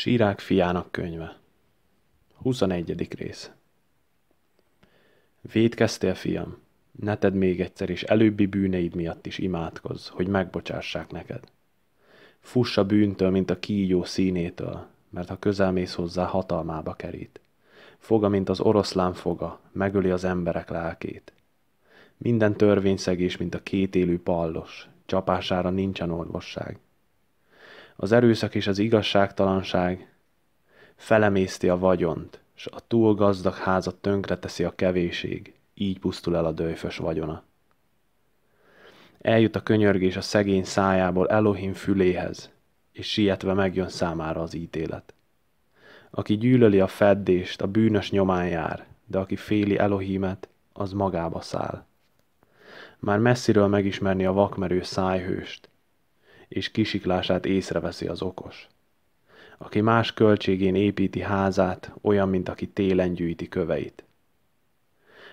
Sírák fiának könyve 21. rész Védkeztél, fiam, ne tedd még egyszer, és előbbi bűneid miatt is imádkozz, hogy megbocsássák neked. Fuss a bűntől, mint a kígyó színétől, mert ha közelmész hozzá, hatalmába kerít. Foga, mint az oroszlán foga, megöli az emberek lelkét. Minden törvényszegés, mint a kétélű pallos, csapására nincsen orvosság az erőszak és az igazságtalanság felemészti a vagyont, s a túl gazdag házat tönkreteszi a kevéség, így pusztul el a dőfös vagyona. Eljut a könyörgés a szegény szájából Elohim füléhez, és sietve megjön számára az ítélet. Aki gyűlöli a feddést, a bűnös nyomán jár, de aki féli Elohimet, az magába száll. Már messziről megismerni a vakmerő szájhőst, és kisiklását észreveszi az okos. Aki más költségén építi házát, olyan, mint aki télen gyűjti köveit.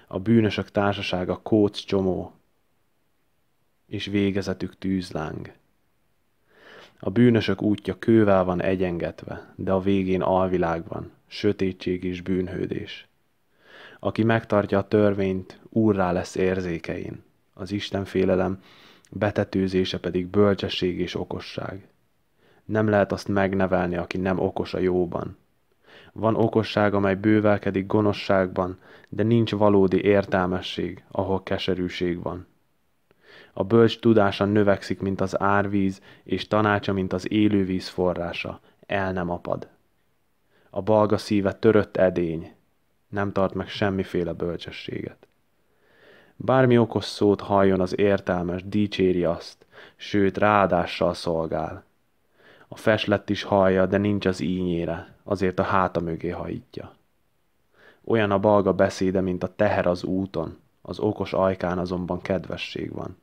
A bűnösök társasága kóc csomó, és végezetük tűzláng. A bűnösök útja kővel van egyengetve, de a végén alvilág van, sötétség és bűnhődés. Aki megtartja a törvényt, úrrá lesz érzékein. Az Isten félelem betetőzése pedig bölcsesség és okosság. Nem lehet azt megnevelni, aki nem okos a jóban. Van okosság, amely bővelkedik gonoszságban, de nincs valódi értelmesség, ahol keserűség van. A bölcs tudása növekszik, mint az árvíz, és tanácsa, mint az élővíz forrása, el nem apad. A balga szíve törött edény, nem tart meg semmiféle bölcsességet. Bármi okos szót halljon az értelmes, dicséri azt, sőt ráadással szolgál. A feslett is hallja, de nincs az ínyére, azért a háta mögé hajítja. Olyan a balga beszéde, mint a teher az úton, az okos ajkán azonban kedvesség van.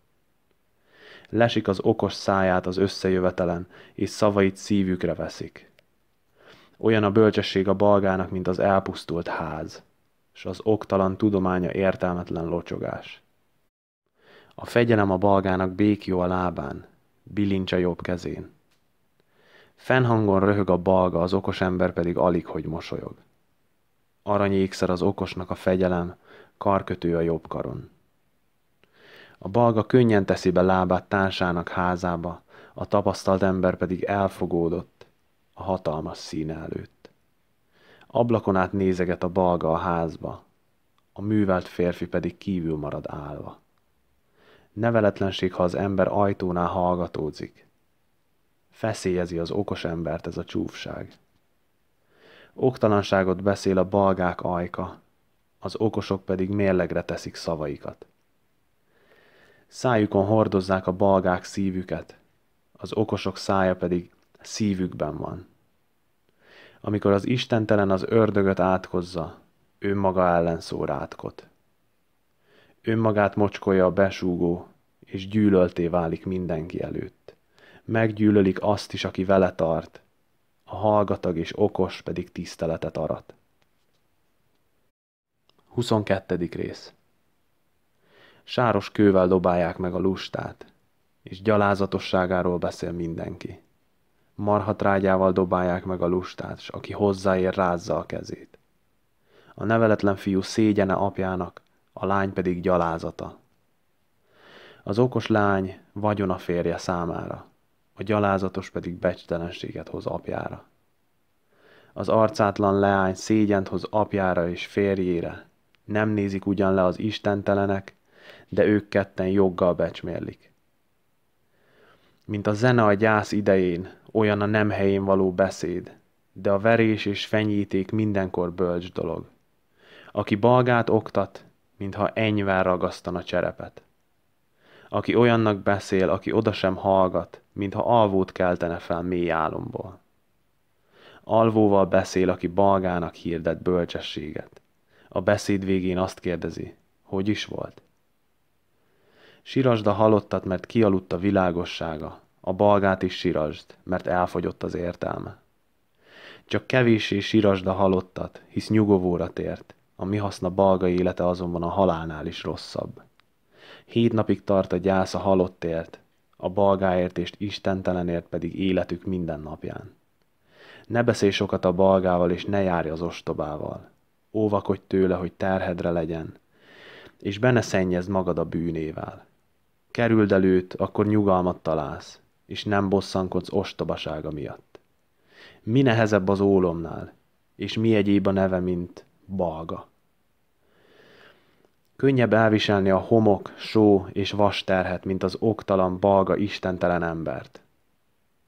Lesik az okos száját az összejövetelen, és szavait szívükre veszik. Olyan a bölcsesség a balgának, mint az elpusztult ház – s az oktalan tudománya értelmetlen locsogás. A fegyelem a balgának békjó a lábán, bilincs a jobb kezén. Fennhangon röhög a balga, az okos ember pedig alig, hogy mosolyog. Arany ékszer az okosnak a fegyelem, karkötő a jobb karon. A balga könnyen teszi be lábát társának házába, a tapasztalt ember pedig elfogódott a hatalmas színe előtt. Ablakon át nézeget a balga a házba, a művelt férfi pedig kívül marad állva. Neveletlenség, ha az ember ajtónál hallgatózik. Feszélyezi az okos embert ez a csúfság. Oktalanságot beszél a balgák ajka, az okosok pedig mérlegre teszik szavaikat. Szájukon hordozzák a balgák szívüket, az okosok szája pedig szívükben van amikor az istentelen az ördögöt átkozza, ő maga ellen szór átkot. Önmagát mocskolja a besúgó, és gyűlölté válik mindenki előtt. Meggyűlölik azt is, aki vele tart, a hallgatag és okos pedig tiszteletet arat. 22. rész Sáros kővel dobálják meg a lustát, és gyalázatosságáról beszél mindenki marhatrágyával dobálják meg a lustát, s aki hozzáér rázza a kezét. A neveletlen fiú szégyene apjának, a lány pedig gyalázata. Az okos lány vagyon a férje számára, a gyalázatos pedig becstelenséget hoz apjára. Az arcátlan leány szégyent hoz apjára és férjére, nem nézik ugyan le az istentelenek, de ők ketten joggal becsmérlik. Mint a zene a gyász idején, olyan a nem helyén való beszéd, de a verés és fenyíték mindenkor bölcs dolog. Aki balgát oktat, mintha ragasztan ragasztana cserepet. Aki olyannak beszél, aki oda sem hallgat, mintha alvót keltene fel mély álomból. Alvóval beszél, aki balgának hirdet bölcsességet. A beszéd végén azt kérdezi, hogy is volt? Sirasda halottat, mert kialudt a világossága, a balgát is sirasd, mert elfogyott az értelme. Csak kevéssé sirasd a halottat, hisz nyugovóra tért, a mi haszna balga élete azonban a halálnál is rosszabb. Hét napig tart a gyász a halottért, a balgáért és istentelenért pedig életük minden napján. Ne beszélj sokat a balgával, és ne járj az ostobával. Óvakodj tőle, hogy terhedre legyen, és benne szennyezd magad a bűnével. Kerüld őt, akkor nyugalmat találsz, és nem bosszankodsz ostobasága miatt. Mi nehezebb az ólomnál, és mi egyéb a neve, mint balga. Könnyebb elviselni a homok, só és vas terhet, mint az oktalan, balga, istentelen embert.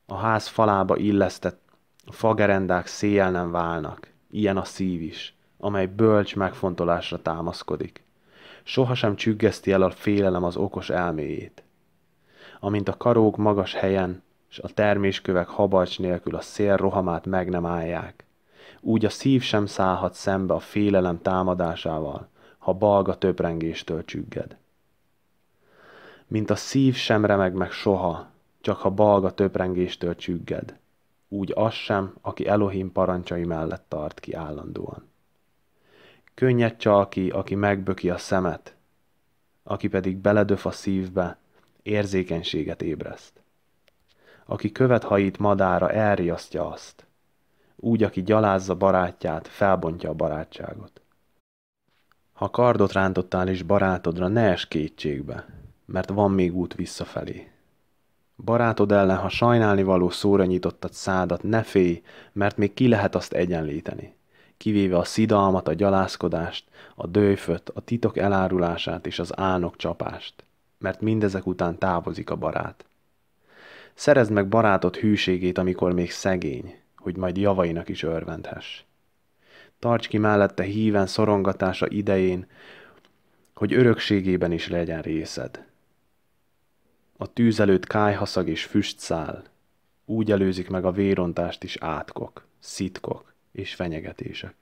A ház falába illesztett fagerendák széjjel nem válnak, ilyen a szív is, amely bölcs megfontolásra támaszkodik. Sohasem csüggeszti el a félelem az okos elméjét amint a karók magas helyen, s a terméskövek habarcs nélkül a szél rohamát meg nem állják. Úgy a szív sem szállhat szembe a félelem támadásával, ha balga töprengéstől csügged. Mint a szív sem remeg meg soha, csak ha balga töprengéstől csügged. Úgy az sem, aki Elohim parancsai mellett tart ki állandóan. Könnyed csalki, aki megböki a szemet, aki pedig beledöf a szívbe, érzékenységet ébreszt. Aki követ hajít madára, elriasztja azt. Úgy, aki gyalázza barátját, felbontja a barátságot. Ha kardot rántottál is barátodra, ne es kétségbe, mert van még út visszafelé. Barátod ellen, ha sajnálni való szóra nyitottad szádat, ne félj, mert még ki lehet azt egyenlíteni. Kivéve a szidalmat, a gyalázkodást, a dőföt, a titok elárulását és az álnok csapást mert mindezek után távozik a barát. Szerezd meg barátod hűségét, amikor még szegény, hogy majd javainak is örvendhess. Tarts ki mellette híven szorongatása idején, hogy örökségében is legyen részed. A tűz előtt kájhaszag és füst száll, úgy előzik meg a vérontást is átkok, szitkok és fenyegetések.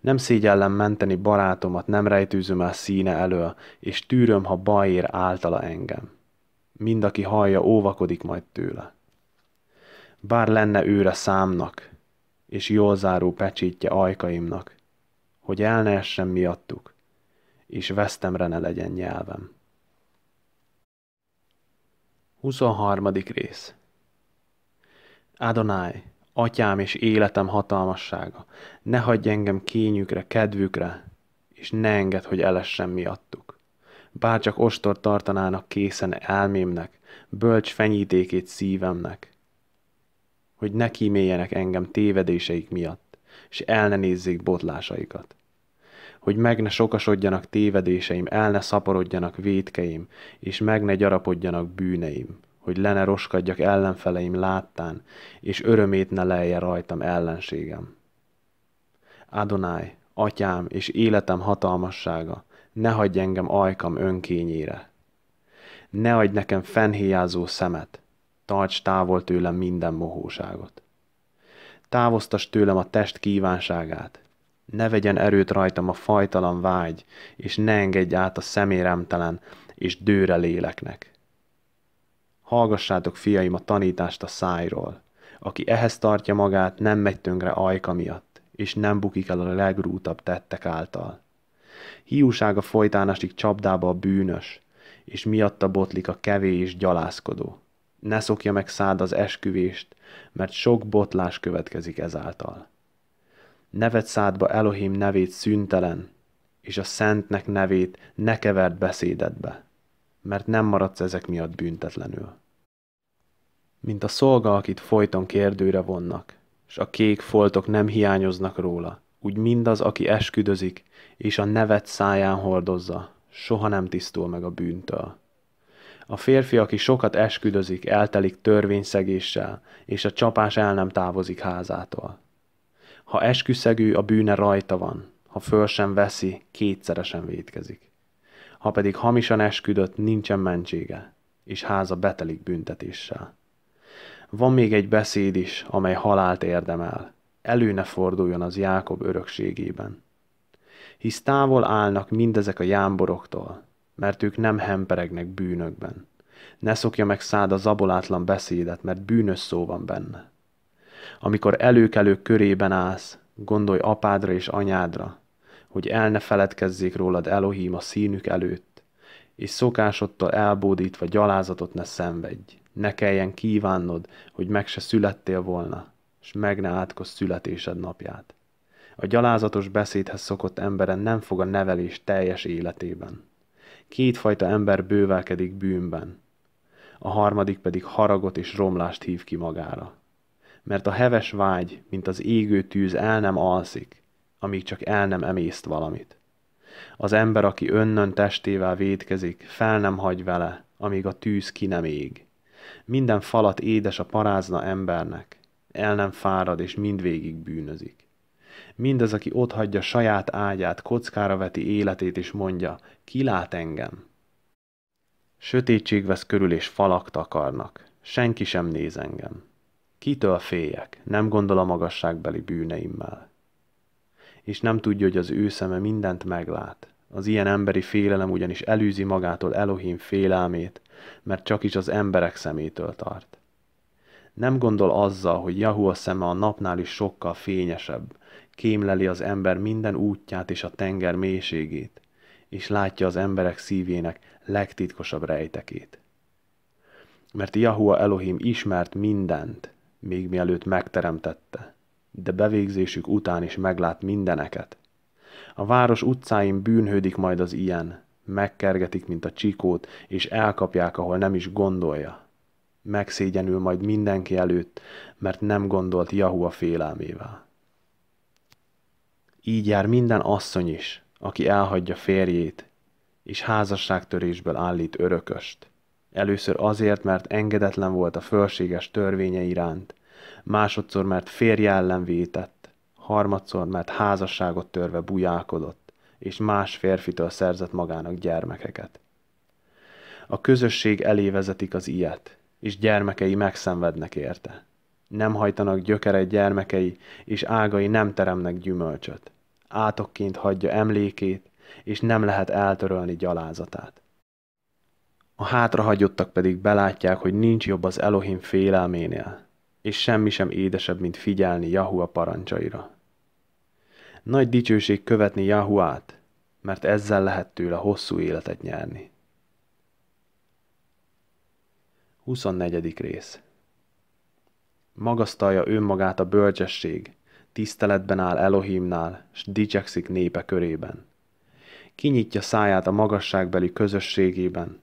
Nem szégyellem menteni barátomat, nem rejtőzöm el színe elől, és tűröm, ha baj ér általa engem. Mind, aki hallja, óvakodik majd tőle. Bár lenne őre számnak, és jól záró pecsétje ajkaimnak, hogy el ne essen miattuk, és vesztemre ne legyen nyelvem. 23. rész Adonai, atyám és életem hatalmassága. Ne hagyj engem kényükre, kedvükre, és ne enged, hogy elessen miattuk. Bárcsak ostor tartanának készen elmémnek, bölcs fenyítékét szívemnek, hogy ne kíméljenek engem tévedéseik miatt, és el ne nézzék botlásaikat. Hogy meg ne sokasodjanak tévedéseim, el ne szaporodjanak vétkeim, és meg ne gyarapodjanak bűneim hogy le ne roskadjak ellenfeleim láttán, és örömét ne lelje rajtam ellenségem. Adonai, atyám és életem hatalmassága, ne hagyj engem ajkam önkényére. Ne adj nekem fennhéjázó szemet, tarts távol tőlem minden mohóságot. Távoztas tőlem a test kívánságát, ne vegyen erőt rajtam a fajtalan vágy, és ne engedj át a szeméremtelen és dőre léleknek. Hallgassátok, fiaim, a tanítást a szájról. Aki ehhez tartja magát, nem megy tönkre ajka miatt, és nem bukik el a legrútabb tettek által. Hiúsága folytán esik csapdába a bűnös, és miatta botlik a kevés és gyalászkodó. Ne szokja meg szád az esküvést, mert sok botlás következik ezáltal. Neved szádba Elohim nevét szüntelen, és a szentnek nevét ne kevert beszédedbe mert nem maradsz ezek miatt büntetlenül. Mint a szolga, akit folyton kérdőre vonnak, és a kék foltok nem hiányoznak róla, úgy mindaz, aki esküdözik, és a nevet száján hordozza, soha nem tisztul meg a bűntől. A férfi, aki sokat esküdözik, eltelik törvényszegéssel, és a csapás el nem távozik házától. Ha esküszegű, a bűne rajta van, ha föl sem veszi, kétszeresen védkezik ha pedig hamisan esküdött, nincsen mentsége, és háza betelik büntetéssel. Van még egy beszéd is, amely halált érdemel. Elő ne forduljon az Jákob örökségében. Hisz távol állnak mindezek a jámboroktól, mert ők nem hemperegnek bűnökben. Ne szokja meg szád a zabolátlan beszédet, mert bűnös szó van benne. Amikor előkelők körében állsz, gondolj apádra és anyádra, hogy el ne feledkezzék rólad Elohim a színük előtt, és szokásodtól elbódítva gyalázatot ne szenvedj, ne kelljen kívánnod, hogy meg se születtél volna, és meg ne átkozz születésed napját. A gyalázatos beszédhez szokott emberen nem fog a nevelés teljes életében. Kétfajta ember bővelkedik bűnben, a harmadik pedig haragot és romlást hív ki magára. Mert a heves vágy, mint az égő tűz el nem alszik, amíg csak el nem emészt valamit. Az ember, aki önnön testével védkezik, fel nem hagy vele, amíg a tűz ki nem ég. Minden falat édes a parázna embernek, el nem fárad és mindvégig bűnözik. Mindaz, aki otthagyja saját ágyát, kockára veti életét és mondja, kilát engem. Sötétség vesz körül és falak takarnak, senki sem néz engem. Kitől féljek, nem gondol a magasságbeli bűneimmel és nem tudja, hogy az ő szeme mindent meglát. Az ilyen emberi félelem ugyanis elűzi magától Elohim félelmét, mert csak is az emberek szemétől tart. Nem gondol azzal, hogy Jahua szeme a napnál is sokkal fényesebb, kémleli az ember minden útját és a tenger mélységét, és látja az emberek szívének legtitkosabb rejtekét. Mert Jahua Elohim ismert mindent, még mielőtt megteremtette – de bevégzésük után is meglát mindeneket. A város utcáin bűnhődik majd az ilyen, megkergetik, mint a csikót, és elkapják, ahol nem is gondolja. Megszégyenül majd mindenki előtt, mert nem gondolt Jahu a félelmével. Így jár minden asszony is, aki elhagyja férjét, és házasságtörésből állít örököst. Először azért, mert engedetlen volt a fölséges törvénye iránt, másodszor, mert férj ellen vétett, harmadszor, mert házasságot törve bujálkodott, és más férfitől szerzett magának gyermekeket. A közösség elé vezetik az ilyet, és gyermekei megszenvednek érte. Nem hajtanak gyökere gyermekei, és ágai nem teremnek gyümölcsöt. Átokként hagyja emlékét, és nem lehet eltörölni gyalázatát. A hátrahagyottak pedig belátják, hogy nincs jobb az Elohim félelménél, és semmi sem édesebb, mint figyelni Jahua parancsaira. Nagy dicsőség követni Jahuát, mert ezzel lehet tőle hosszú életet nyerni. 24. rész Magasztalja önmagát a bölcsesség, tiszteletben áll Elohimnál, s dicsekszik népe körében. Kinyitja száját a magasságbeli közösségében,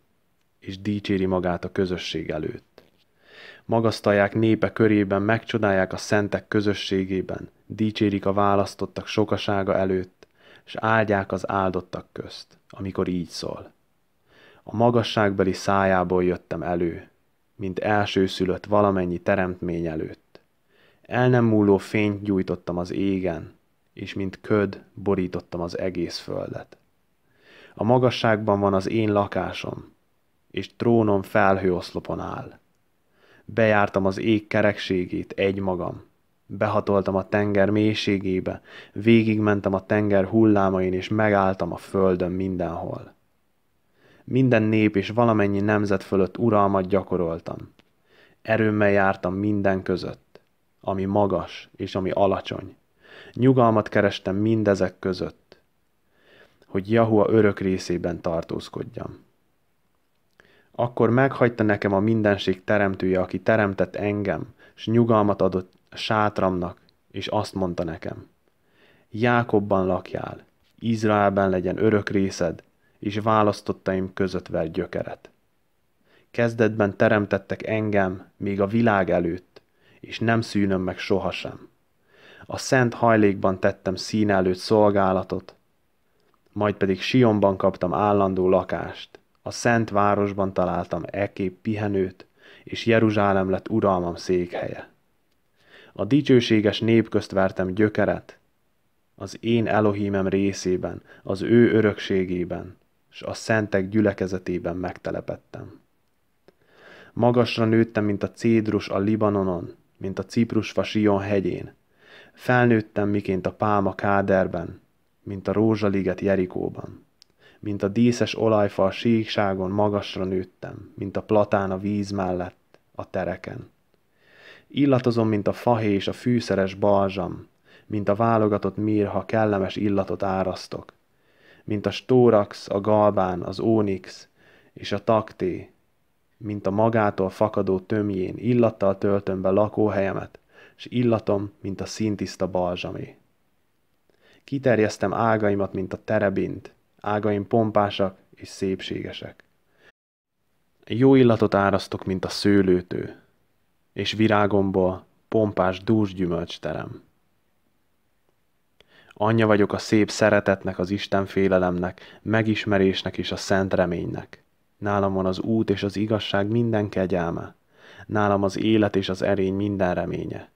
és dicséri magát a közösség előtt. Magasztalják népe körében, megcsodálják a szentek közösségében, dicsérik a választottak sokasága előtt, és áldják az áldottak közt, amikor így szól. A magasságbeli szájából jöttem elő, mint elsőszülött valamennyi teremtmény előtt. El nem múló fényt gyújtottam az égen, és mint köd borítottam az egész földet. A magasságban van az én lakásom, és trónom felhőoszlopon áll. Bejártam az ég kerekségét egy magam. Behatoltam a tenger mélységébe, végigmentem a tenger hullámain, és megálltam a földön mindenhol. Minden nép és valamennyi nemzet fölött uralmat gyakoroltam. Erőmmel jártam minden között, ami magas és ami alacsony. Nyugalmat kerestem mindezek között, hogy Jahua örök részében tartózkodjam akkor meghagyta nekem a mindenség teremtője, aki teremtett engem, és nyugalmat adott sátramnak, és azt mondta nekem, Jákobban lakjál, Izraelben legyen örök részed, és választottaim között ver gyökeret. Kezdetben teremtettek engem, még a világ előtt, és nem szűnöm meg sohasem. A szent hajlékban tettem szín előtt szolgálatot, majd pedig Sionban kaptam állandó lakást, a szent városban találtam ekép pihenőt, és Jeruzsálem lett uralmam székhelye. A dicsőséges nép közt vertem gyökeret, az én Elohímem részében, az ő örökségében, s a szentek gyülekezetében megtelepettem. Magasra nőttem, mint a cédrus a Libanonon, mint a ciprusfa Sion hegyén. Felnőttem, miként a pálma Káderben, mint a rózsaliget Jerikóban mint a díszes olajfa a síkságon magasra nőttem, mint a platán a víz mellett, a tereken. Illatozom, mint a fahé és a fűszeres balzsam, mint a válogatott mirha kellemes illatot árasztok, mint a stórax, a galbán, az ónix és a takté, mint a magától fakadó tömjén illattal töltöm be lakóhelyemet, s illatom, mint a szintiszta balzsamé. Kiterjesztem ágaimat, mint a terebint, ágaim pompásak és szépségesek. Jó illatot árasztok, mint a szőlőtő, és virágomból pompás dús gyümölcs terem. Anyja vagyok a szép szeretetnek, az Isten félelemnek, megismerésnek és a szent reménynek. Nálam van az út és az igazság minden kegyelme. Nálam az élet és az erény minden reménye.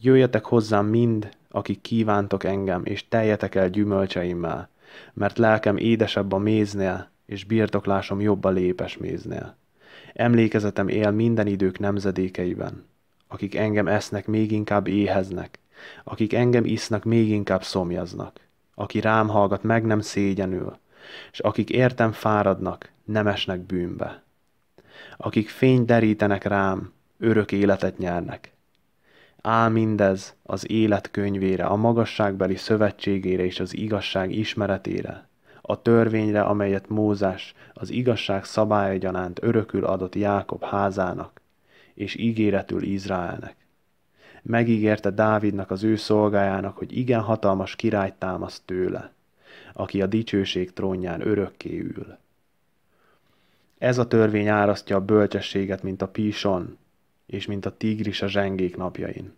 Jöjjetek hozzám mind, akik kívántok engem, és teljetek el gyümölcseimmel, mert lelkem édesebb a méznél, és birtoklásom jobb a lépes méznél. Emlékezetem él minden idők nemzedékeiben. Akik engem esznek, még inkább éheznek. Akik engem isznak, még inkább szomjaznak. Aki rám hallgat, meg nem szégyenül. És akik értem fáradnak, nem esnek bűnbe. Akik fény derítenek rám, örök életet nyernek áll mindez az élet könyvére, a magasságbeli szövetségére és az igazság ismeretére, a törvényre, amelyet Mózes az igazság szabályagyanánt örökül adott Jákob házának, és ígéretül Izraelnek. Megígérte Dávidnak az ő szolgájának, hogy igen hatalmas király támaszt tőle, aki a dicsőség trónján örökké ül. Ez a törvény árasztja a bölcsességet, mint a píson, és mint a tigris a zsengék napjain.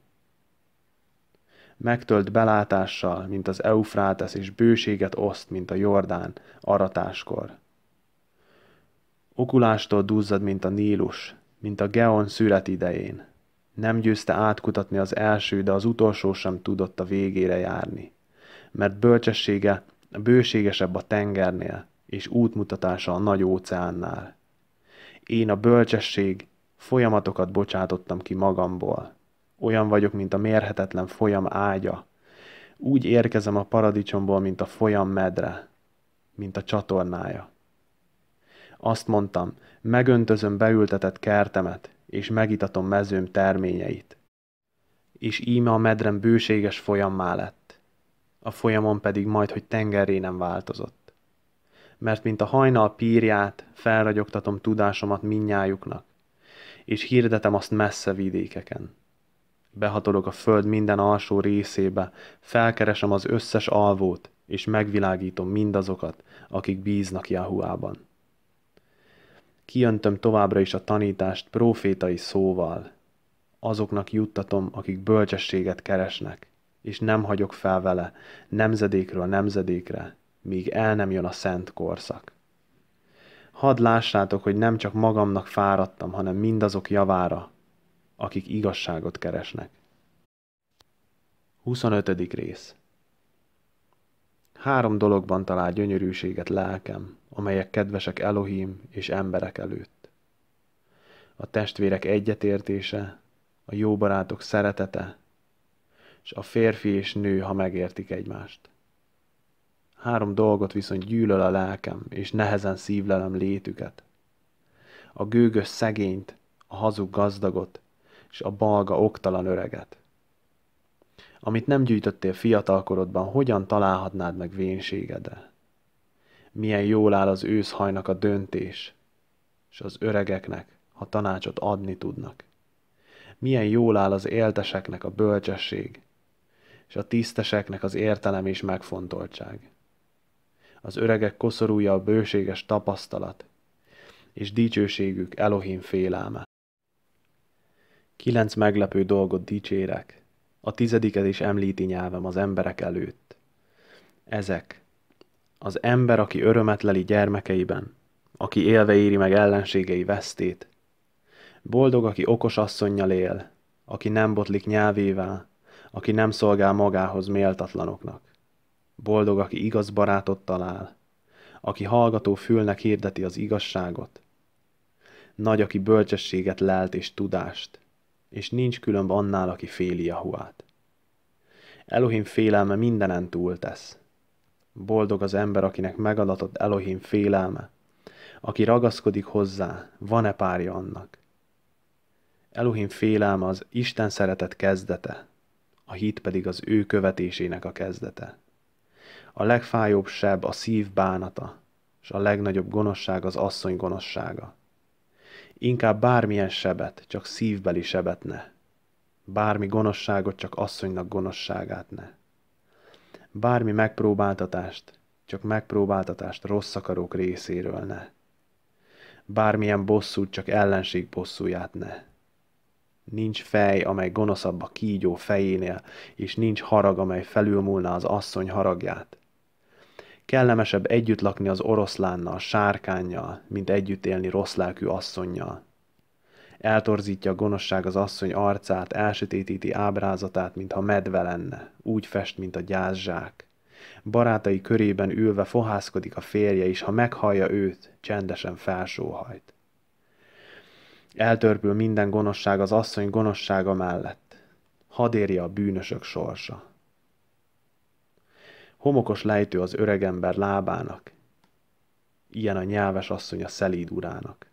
Megtölt belátással, mint az Eufrátesz, és bőséget oszt, mint a Jordán aratáskor. Okulástól duzzad, mint a Nílus, mint a Geon szület idején. Nem győzte átkutatni az első, de az utolsó sem tudott a végére járni, mert bölcsessége bőségesebb a tengernél, és útmutatása a nagy óceánnál. Én a bölcsesség, Folyamatokat bocsátottam ki magamból. Olyan vagyok, mint a mérhetetlen folyam ágya. Úgy érkezem a paradicsomból, mint a folyam medre, mint a csatornája. Azt mondtam, megöntözöm beültetett kertemet, és megitatom mezőm terményeit. És íme a medrem bőséges folyammá lett. A folyamon pedig majd, hogy tengeré nem változott. Mert mint a hajnal pírját, felragyogtatom tudásomat minnyájuknak, és hirdetem azt messze vidékeken. Behatolok a föld minden alsó részébe, felkeresem az összes alvót, és megvilágítom mindazokat, akik bíznak Jahuában. Kijöntöm továbbra is a tanítást profétai szóval. Azoknak juttatom, akik bölcsességet keresnek, és nem hagyok fel vele, nemzedékről nemzedékre, míg el nem jön a szent korszak. Hadd lássátok, hogy nem csak magamnak fáradtam, hanem mindazok javára, akik igazságot keresnek. 25. rész Három dologban talál gyönyörűséget lelkem, amelyek kedvesek Elohim és emberek előtt. A testvérek egyetértése, a jó barátok szeretete, és a férfi és nő, ha megértik egymást. Három dolgot viszont gyűlöl a lelkem, és nehezen szívlelem létüket. A gőgös szegényt, a hazug gazdagot, és a balga oktalan öreget. Amit nem gyűjtöttél fiatalkorodban, hogyan találhatnád meg vénségedre? Milyen jól áll az őszhajnak a döntés, és az öregeknek, ha tanácsot adni tudnak. Milyen jól áll az élteseknek a bölcsesség, és a tiszteseknek az értelem és megfontoltság az öregek koszorúja a bőséges tapasztalat, és dicsőségük Elohim félelme. Kilenc meglepő dolgot dicsérek, a tizediket is említi nyelvem az emberek előtt. Ezek. Az ember, aki örömet leli gyermekeiben, aki élve éri meg ellenségei vesztét. Boldog, aki okos asszonynal él, aki nem botlik nyelvével, aki nem szolgál magához méltatlanoknak. Boldog, aki igaz barátot talál, aki hallgató fülnek hirdeti az igazságot. Nagy, aki bölcsességet lelt és tudást, és nincs különb annál, aki féli Jahuát. Elohim félelme mindenen túl tesz. Boldog az ember, akinek megadatott Elohim félelme, aki ragaszkodik hozzá, van-e párja annak. Elohim félelme az Isten szeretet kezdete, a hit pedig az ő követésének a kezdete. A legfájóbb seb a szív bánata, és a legnagyobb gonoszság az asszony gonoszsága. Inkább bármilyen sebet, csak szívbeli sebet ne. Bármi gonoszságot, csak asszonynak gonoszságát ne. Bármi megpróbáltatást, csak megpróbáltatást rossz akarók részéről ne. Bármilyen bosszút, csak ellenség bosszúját ne. Nincs fej, amely gonoszabb a kígyó fejénél, és nincs harag, amely felülmúlna az asszony haragját. Kellemesebb együtt lakni az oroszlánnal, sárkányjal, mint együtt élni lelkű asszonynal. Eltorzítja a gonoszság az asszony arcát, elsötétíti ábrázatát, mintha medve lenne, úgy fest, mint a gyászsák. Barátai körében ülve fohászkodik a férje, és ha meghallja őt, csendesen felsóhajt. Eltörpül minden gonoszság az asszony gonoszsága mellett. Hadérje a bűnösök sorsa. Homokos lejtő az öregember lábának. Ilyen a nyelves asszony a szelíd urának.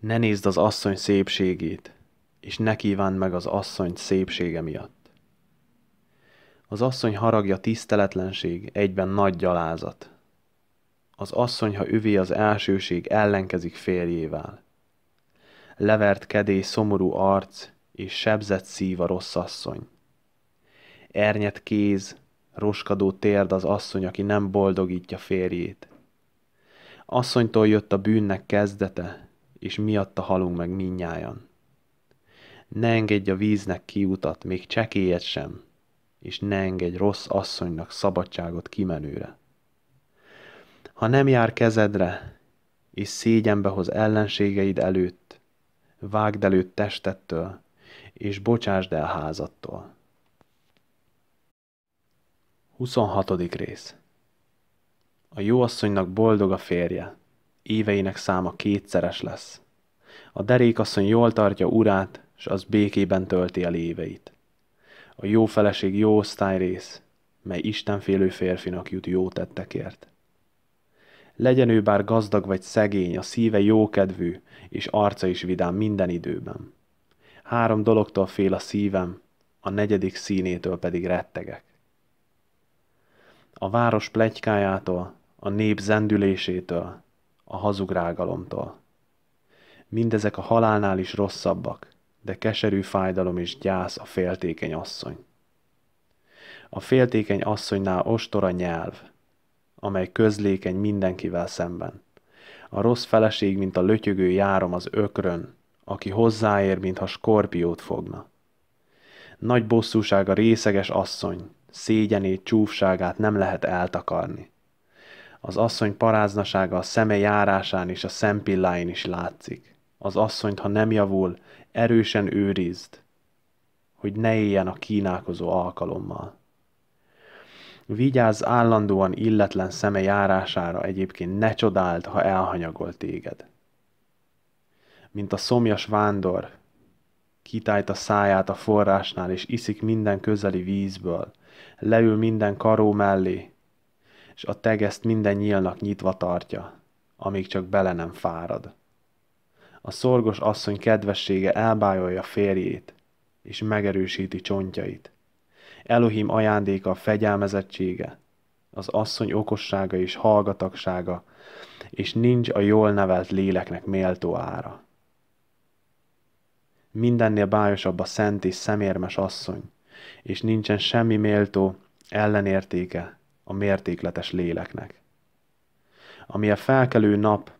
Ne nézd az asszony szépségét, és ne kívánd meg az asszony szépsége miatt. Az asszony haragja tiszteletlenség, egyben nagy gyalázat. Az asszony, ha üvé az elsőség, ellenkezik férjével. Levert kedély, szomorú arc, és sebzett szív a rossz asszony. Ernyet kéz, roskadó térd az asszony, aki nem boldogítja férjét. Asszonytól jött a bűnnek kezdete, és miatta halunk meg minnyájan. Ne engedj a víznek kiutat, még csekélyet sem, és ne engedj rossz asszonynak szabadságot kimenőre. Ha nem jár kezedre, és szégyenbe hoz ellenségeid előtt, vágd előtt testettől, és bocsásd el házattól. 26. rész A jóasszonynak boldog a férje, éveinek száma kétszeres lesz. A derékasszony jól tartja urát, s az békében tölti a léveit. A jó feleség jó rész, mely istenfélő férfinak jut jó tettekért. Legyen ő bár gazdag vagy szegény, a szíve jókedvű, és arca is vidám minden időben. Három dologtól fél a szívem, a negyedik színétől pedig rettegek a város plegykájától, a nép zendülésétől, a hazugrágalomtól. Mindezek a halálnál is rosszabbak, de keserű fájdalom és gyász a féltékeny asszony. A féltékeny asszonynál a nyelv, amely közlékeny mindenkivel szemben. A rossz feleség, mint a lötyögő járom az ökrön, aki hozzáér, mintha skorpiót fogna. Nagy bosszúság a részeges asszony, szégyenét, csúfságát nem lehet eltakarni. Az asszony paráznasága a szeme járásán és a szempilláin is látszik. Az asszonyt, ha nem javul, erősen őrizd, hogy ne éljen a kínálkozó alkalommal. Vigyázz állandóan illetlen szeme járására, egyébként ne csodáld, ha elhanyagol téged. Mint a szomjas vándor, kitájt a száját a forrásnál, és iszik minden közeli vízből, leül minden karó mellé, és a tegeszt minden nyílnak nyitva tartja, amíg csak bele nem fárad. A szorgos asszony kedvessége elbájolja férjét, és megerősíti csontjait. Elohim ajándéka a fegyelmezettsége, az asszony okossága és hallgatagsága, és nincs a jól nevelt léleknek méltó ára. Mindennél bájosabb a szent és szemérmes asszony, és nincsen semmi méltó ellenértéke a mértékletes léleknek. Ami a felkelő nap,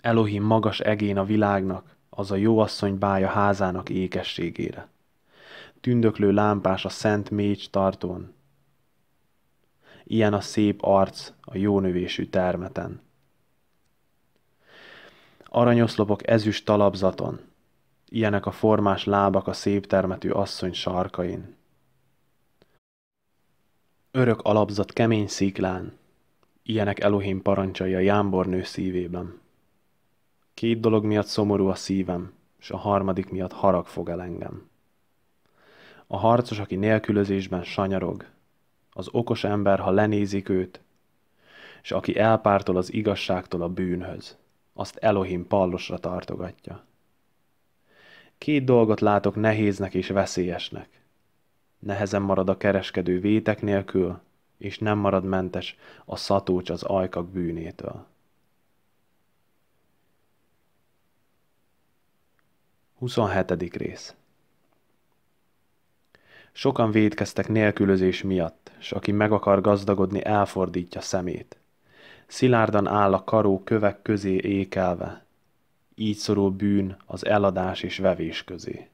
Elohim magas egén a világnak, az a jóasszony bája házának ékességére. Tündöklő lámpás a szent mécs tartón. Ilyen a szép arc a jó növésű termeten. Aranyoszlopok ezüst talapzaton – ilyenek a formás lábak a szép termetű asszony sarkain. Örök alapzat kemény sziklán, ilyenek Elohim parancsai a jámbornő szívében. Két dolog miatt szomorú a szívem, és a harmadik miatt harag fog el engem. A harcos, aki nélkülözésben sanyarog, az okos ember, ha lenézik őt, és aki elpártol az igazságtól a bűnhöz, azt Elohim pallosra tartogatja. Két dolgot látok nehéznek és veszélyesnek. Nehezen marad a kereskedő vétek nélkül, és nem marad mentes a szatócs az ajkak bűnétől. 27. rész Sokan védkeztek nélkülözés miatt, s aki meg akar gazdagodni, elfordítja szemét. Szilárdan áll a karó kövek közé ékelve, így szorul bűn az eladás és vevés közé.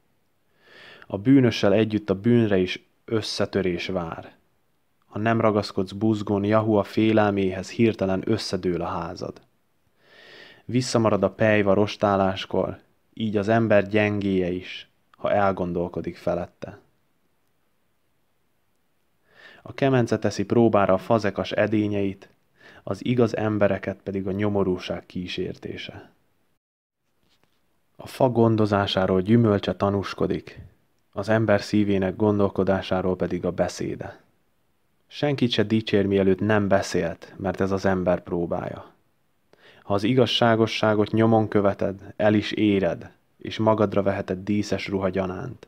A bűnössel együtt a bűnre is összetörés vár. Ha nem ragaszkodsz buzgón a félelméhez, hirtelen összedől a házad. Visszamarad a pejva rostáláskor, így az ember gyengéje is, ha elgondolkodik felette. A kemence teszi próbára a fazekas edényeit, az igaz embereket pedig a nyomorúság kísértése. A fa gondozásáról gyümölcse tanúskodik, az ember szívének gondolkodásáról pedig a beszéde. Senkit se dicsér, mielőtt nem beszélt, mert ez az ember próbája. Ha az igazságosságot nyomon követed, el is éred, és magadra veheted díszes ruha gyanánt.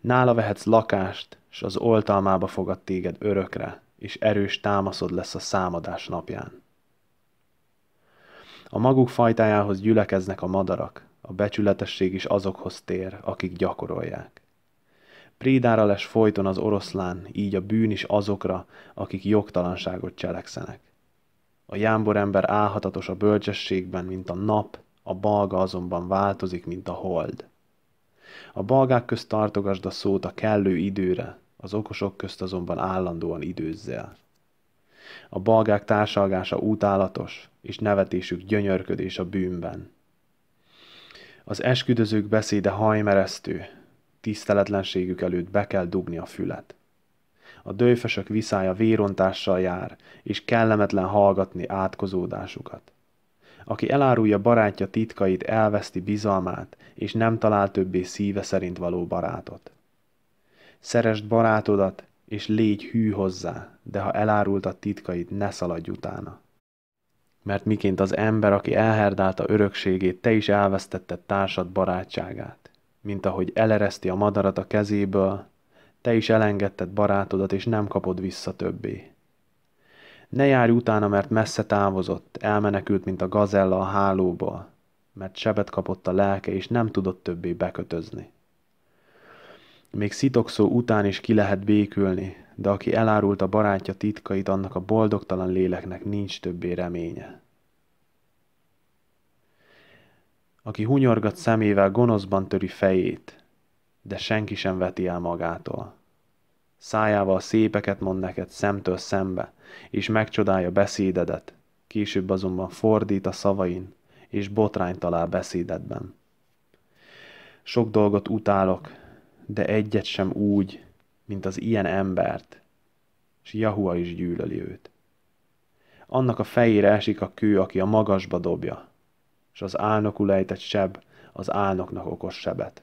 Nála vehetsz lakást, s az oltalmába fogad téged örökre, és erős támaszod lesz a számadás napján. A maguk fajtájához gyülekeznek a madarak, a becsületesség is azokhoz tér, akik gyakorolják. Prédára les folyton az oroszlán, így a bűn is azokra, akik jogtalanságot cselekszenek. A jámbor ember álhatatos a bölcsességben, mint a nap, a balga azonban változik, mint a hold. A balgák közt tartogasd a szót a kellő időre, az okosok közt azonban állandóan időzzel. A balgák társalgása útálatos, és nevetésük gyönyörködés a bűnben, az esküdözők beszéde hajmeresztő, tiszteletlenségük előtt be kell dugni a fület. A dőfösök viszája vérontással jár, és kellemetlen hallgatni átkozódásukat. Aki elárulja barátja titkait, elveszti bizalmát, és nem talál többé szíve szerint való barátot. Szeresd barátodat, és légy hű hozzá, de ha elárultad titkait, ne szaladj utána mert miként az ember, aki elherdálta örökségét, te is elvesztetted társad barátságát. Mint ahogy elereszti a madarat a kezéből, te is elengedted barátodat, és nem kapod vissza többé. Ne járj utána, mert messze távozott, elmenekült, mint a gazella a hálóból, mert sebet kapott a lelke, és nem tudott többé bekötözni. Még szitokszó után is ki lehet békülni, de aki elárult a barátja titkait, annak a boldogtalan léleknek nincs többé reménye. Aki hunyorgat szemével gonoszban töri fejét, de senki sem veti el magától. Szájával szépeket mond neked szemtől szembe, és megcsodálja beszédedet, később azonban fordít a szavain, és botrány talál beszédedben. Sok dolgot utálok, de egyet sem úgy, mint az ilyen embert, és Jahua is gyűlöli őt. Annak a fejére esik a kő, aki a magasba dobja, és az álnokul ejtett seb az álnoknak okos sebet.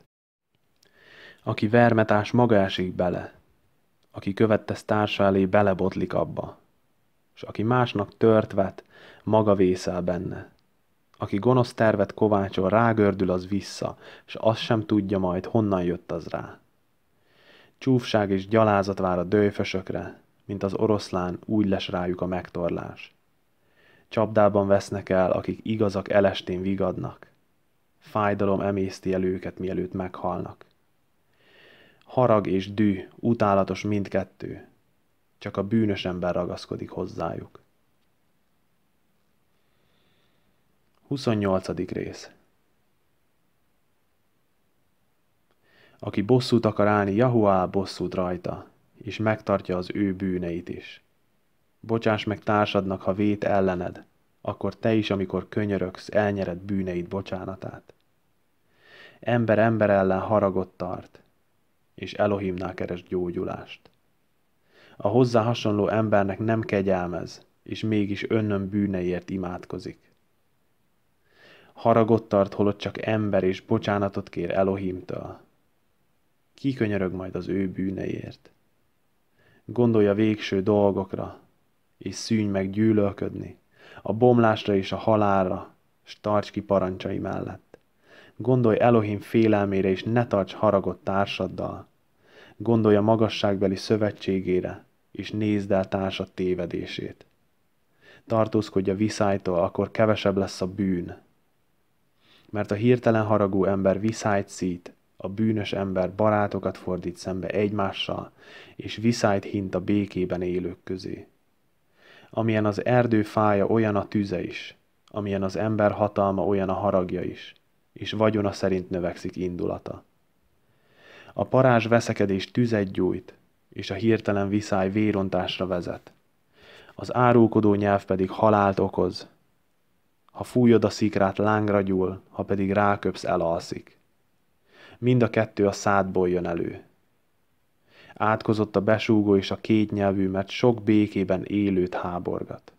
Aki vermetás maga esik bele, aki követte társa elé belebotlik abba, és aki másnak törtvet, maga vészel benne. Aki gonosz tervet kovácsol, rágördül az vissza, és azt sem tudja majd, honnan jött az rá. Csúfság és gyalázat vár a dőfösökre, mint az oroszlán úgy les rájuk a megtorlás. Csapdában vesznek el, akik igazak elestén vigadnak. Fájdalom emészti el őket, mielőtt meghalnak. Harag és dű, utálatos mindkettő, csak a bűnös ember ragaszkodik hozzájuk. 28. rész Aki bosszút akar állni, Jahuá bosszút rajta, és megtartja az ő bűneit is. Bocsáss meg társadnak, ha vét ellened, akkor te is, amikor könyöröksz, elnyered bűneid bocsánatát. Ember ember ellen haragot tart, és Elohimnál keres gyógyulást. A hozzá hasonló embernek nem kegyelmez, és mégis önnön bűneiért imádkozik Haragot tart, holott csak ember, és bocsánatot kér Elohimtől. Kikönyörög majd az ő bűneért. Gondolja végső dolgokra, és szűnj meg gyűlölködni, a bomlásra és a halálra, s tarts ki parancsai mellett. Gondolj Elohim félelmére, és ne tarts haragot társaddal. Gondolj a magasságbeli szövetségére, és nézd el társad tévedését. Tartózkodj a viszálytól, akkor kevesebb lesz a bűn, mert a hirtelen haragú ember viszájt szít, a bűnös ember barátokat fordít szembe egymással, és viszájt hint a békében élők közé. Amilyen az erdő fája, olyan a tüze is, amilyen az ember hatalma, olyan a haragja is, és vagyona szerint növekszik indulata. A parázs veszekedés tüzet gyújt, és a hirtelen viszály vérontásra vezet. Az árulkodó nyelv pedig halált okoz, ha fújod a szikrát, lángra gyúl, ha pedig ráköpsz, elalszik. Mind a kettő a szádból jön elő. Átkozott a besúgó és a két nyelvű, mert sok békében élőt háborgat.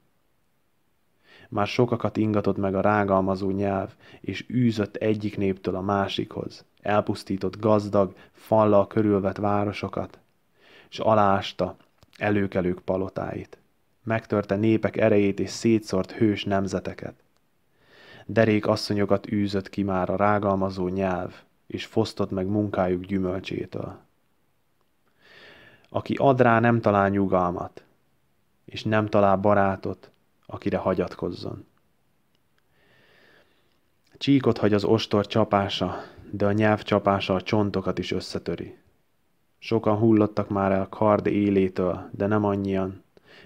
Már sokakat ingatott meg a rágalmazó nyelv, és űzött egyik néptől a másikhoz. Elpusztított gazdag, fallal körülvet városokat, és alásta előkelők palotáit. Megtörte népek erejét és szétszort hős nemzeteket derék asszonyokat űzött ki már a rágalmazó nyelv, és fosztott meg munkájuk gyümölcsétől. Aki ad rá, nem talál nyugalmat, és nem talál barátot, akire hagyatkozzon. Csíkot hagy az ostor csapása, de a nyelv csapása a csontokat is összetöri. Sokan hullottak már el kard élétől, de nem annyian,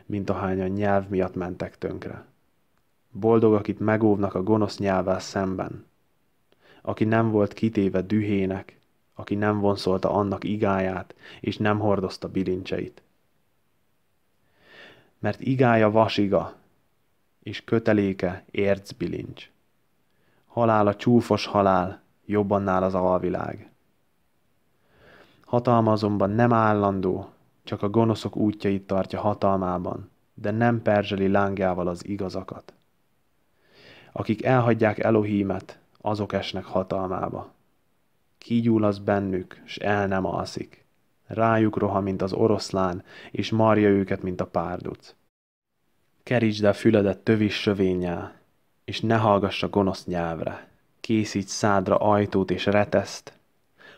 mint ahányan nyelv miatt mentek tönkre. Boldog, akit megóvnak a gonosz nyelvvel szemben, aki nem volt kitéve dühének, aki nem vonszolta annak igáját, és nem hordozta bilincseit. Mert igája vasiga, és köteléke érc bilincs. Halál a csúfos halál, jobbannál az alvilág. Hatalma azonban nem állandó, csak a gonoszok útjait tartja hatalmában, de nem perzseli lángjával az igazakat. Akik elhagyják Elohimet, azok esnek hatalmába. Kigyúl az bennük, s el nem alszik. Rájuk roha, mint az oroszlán, és marja őket, mint a párduc. Kerítsd el füledet tövis sövénnyel, és ne hallgass a gonosz nyelvre. Készíts szádra ajtót és reteszt.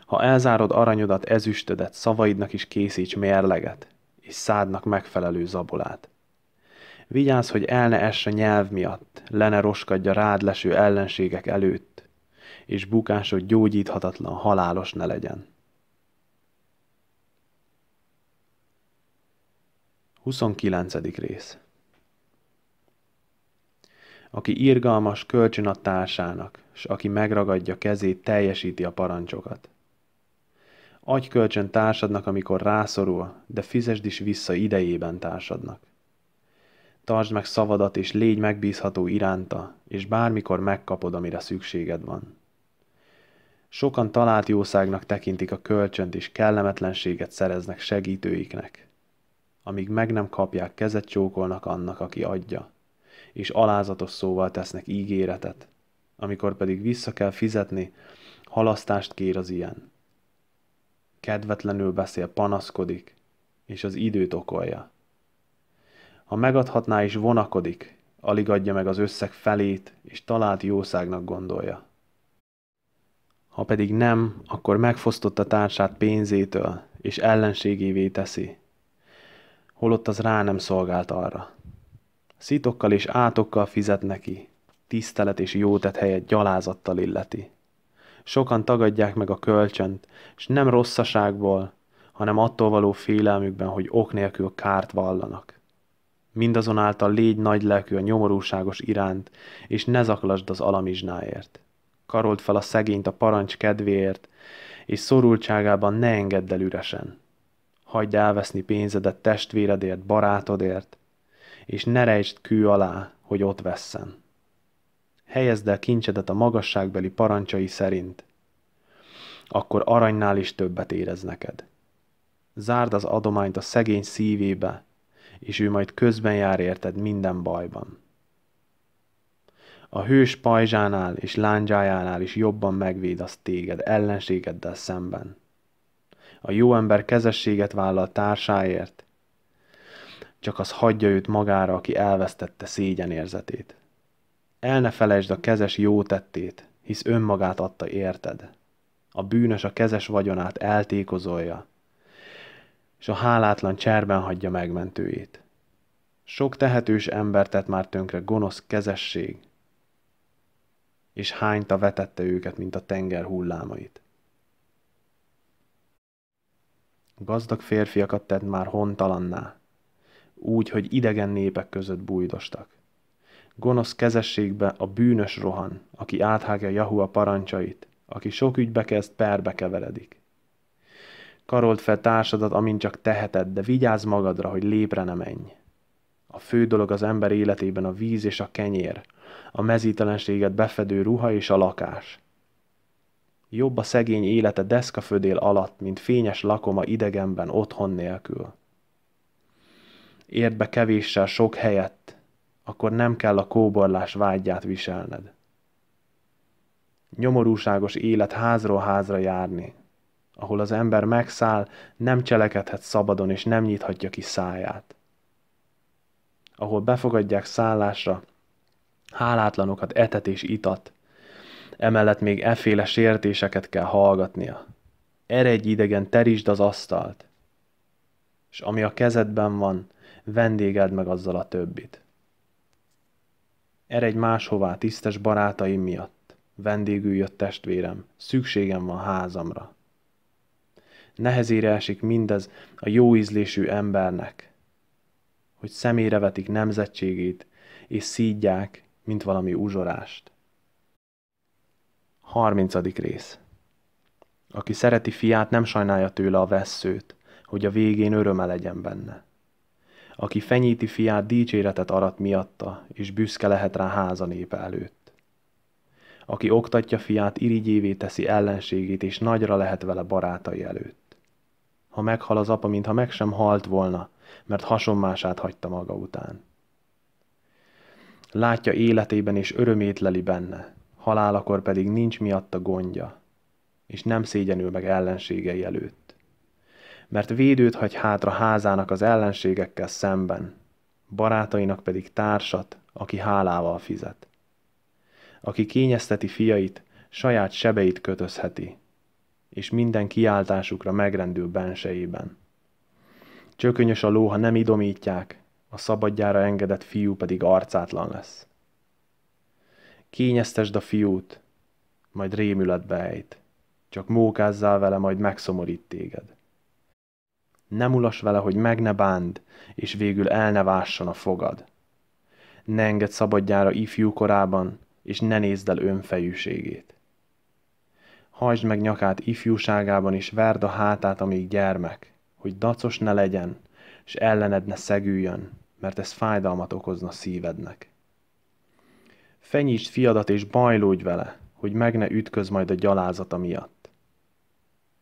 Ha elzárod aranyodat, ezüstödet, szavaidnak is készíts mérleget, és szádnak megfelelő zabolát. Vigyázz, hogy el ne esse nyelv miatt, le ne roskadja rád leső ellenségek előtt, és bukásod gyógyíthatatlan, halálos ne legyen. 29. rész Aki irgalmas kölcsön a társának, s aki megragadja kezét, teljesíti a parancsokat. Adj kölcsön társadnak, amikor rászorul, de fizesd is vissza idejében társadnak. Tartsd meg szavadat, és légy megbízható iránta, és bármikor megkapod, amire szükséged van. Sokan talált jószágnak tekintik a kölcsönt, és kellemetlenséget szereznek segítőiknek. Amíg meg nem kapják, kezet csókolnak annak, aki adja, és alázatos szóval tesznek ígéretet. Amikor pedig vissza kell fizetni, halasztást kér az ilyen. Kedvetlenül beszél, panaszkodik, és az időt okolja. Ha megadhatná is vonakodik, alig adja meg az összeg felét, és talált jószágnak gondolja. Ha pedig nem, akkor megfosztotta társát pénzétől, és ellenségévé teszi. Holott az rá nem szolgált arra. Szitokkal és átokkal fizet neki, tisztelet és jótet helyett gyalázattal illeti. Sokan tagadják meg a kölcsönt, és nem rosszaságból, hanem attól való félelmükben, hogy ok nélkül kárt vallanak mindazonáltal légy nagy lelkű a nyomorúságos iránt, és ne zaklasd az alamizsnáért. Karold fel a szegényt a parancs kedvéért, és szorultságában ne engedd el üresen. Hagyd elveszni pénzedet testvéredért, barátodért, és ne rejtsd kő alá, hogy ott vesszen. Helyezd el kincsedet a magasságbeli parancsai szerint, akkor aranynál is többet érez neked. Zárd az adományt a szegény szívébe, és ő majd közben jár érted minden bajban. A hős pajzsánál és lándzsájánál is jobban megvéd az téged, ellenségeddel szemben. A jó ember kezességet vállal társáért, csak az hagyja őt magára, aki elvesztette szégyenérzetét. El ne felejtsd a kezes jó tettét, hisz önmagát adta érted. A bűnös a kezes vagyonát eltékozolja, és a hálátlan cserben hagyja megmentőjét. Sok tehetős ember tett már tönkre gonosz kezesség, és hányta vetette őket, mint a tenger hullámait. Gazdag férfiakat tett már hontalanná, úgy, hogy idegen népek között bújdostak. Gonosz kezességbe a bűnös rohan, aki áthágja Jahua parancsait, aki sok ügybe kezd perbe keveredik. Karold fel társadat, amint csak teheted, de vigyázz magadra, hogy lépre ne menj. A fő dolog az ember életében a víz és a kenyér, a mezítelenséget befedő ruha és a lakás. Jobb a szegény élete deszkafödél alatt, mint fényes lakoma idegenben otthon nélkül. Érd be kevéssel sok helyett, akkor nem kell a kóborlás vágyját viselned. Nyomorúságos élet házról házra járni, ahol az ember megszáll, nem cselekedhet szabadon, és nem nyithatja ki száját. Ahol befogadják szállásra, hálátlanokat etet és itat, emellett még eféle sértéseket kell hallgatnia. Eredj idegen, terítsd az asztalt, és ami a kezedben van, vendégeld meg azzal a többit. Eredj máshová, tisztes barátaim miatt, vendégül jött testvérem, szükségem van házamra nehezére esik mindez a jó ízlésű embernek, hogy szemére vetik nemzetségét, és szídják, mint valami uzsorást. 30. rész Aki szereti fiát, nem sajnálja tőle a vesszőt, hogy a végén öröme legyen benne. Aki fenyíti fiát, dicséretet arat miatta, és büszke lehet rá háza népe előtt. Aki oktatja fiát, irigyévé teszi ellenségét, és nagyra lehet vele barátai előtt ha meghal az apa, mintha meg sem halt volna, mert hasonmását hagyta maga után. Látja életében és örömét leli benne, halálakor pedig nincs miatta gondja, és nem szégyenül meg ellenségei előtt. Mert védőt hagy hátra házának az ellenségekkel szemben, barátainak pedig társat, aki hálával fizet. Aki kényezteti fiait, saját sebeit kötözheti, és minden kiáltásukra megrendül bensejében. Csökönyös a ló, ha nem idomítják, a szabadjára engedett fiú pedig arcátlan lesz. Kényeztesd a fiút, majd rémületbe ejt, csak mókázzál vele, majd megszomorít téged. Nem ulas vele, hogy meg ne bánd, és végül el ne vásson a fogad. Ne enged szabadjára ifjú korában, és ne nézd el önfejűségét. Hajtsd meg nyakát ifjúságában, és verd a hátát, amíg gyermek, hogy dacos ne legyen, és ellened ne szegüljön, mert ez fájdalmat okozna szívednek. Fenyítsd fiadat, és bajlódj vele, hogy meg ne ütköz majd a gyalázata miatt.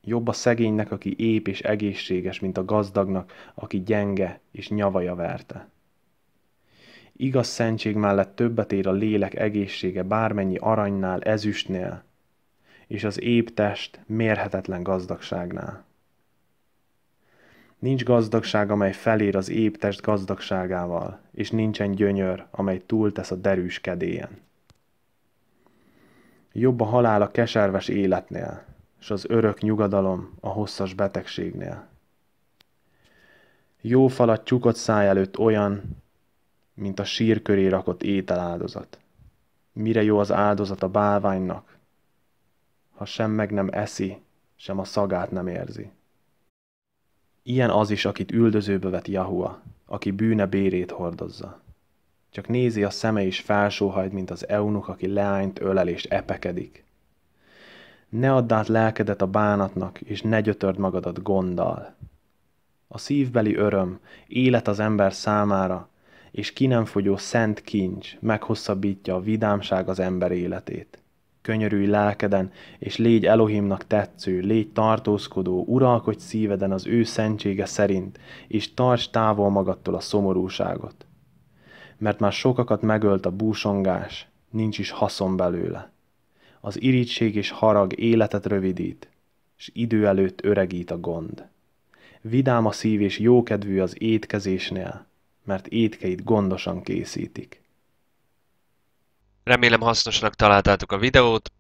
Jobb a szegénynek, aki ép és egészséges, mint a gazdagnak, aki gyenge és nyavaja verte. Igaz szentség mellett többet ér a lélek egészsége bármennyi aranynál, ezüstnél, és az épp test mérhetetlen gazdagságnál. Nincs gazdagság, amely felér az épp test gazdagságával, és nincsen gyönyör, amely túltesz a derűs kedélyen. Jobb a halál a keserves életnél, és az örök nyugadalom a hosszas betegségnél. Jó falat csukott száj előtt olyan, mint a sír köré rakott ételáldozat. Mire jó az áldozat a bálványnak, ha sem meg nem eszi, sem a szagát nem érzi. Ilyen az is, akit üldözőbe vet Jahua, aki bűne bérét hordozza. Csak nézi a szeme is felsóhajt, mint az eunuk, aki leányt ölel és epekedik. Ne add át lelkedet a bánatnak, és ne gyötörd magadat gonddal. A szívbeli öröm, élet az ember számára, és ki nem fogyó szent kincs meghosszabbítja a vidámság az ember életét könyörülj lelkeden, és légy Elohimnak tetsző, légy tartózkodó, uralkodj szíveden az ő szentsége szerint, és tarts távol magadtól a szomorúságot. Mert már sokakat megölt a búsongás, nincs is haszon belőle. Az irítség és harag életet rövidít, és idő előtt öregít a gond. Vidám a szív és jókedvű az étkezésnél, mert étkeit gondosan készítik. Remélem hasznosnak találtátok a videót,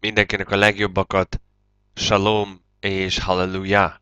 mindenkinek a legjobbakat, shalom és hallelujah!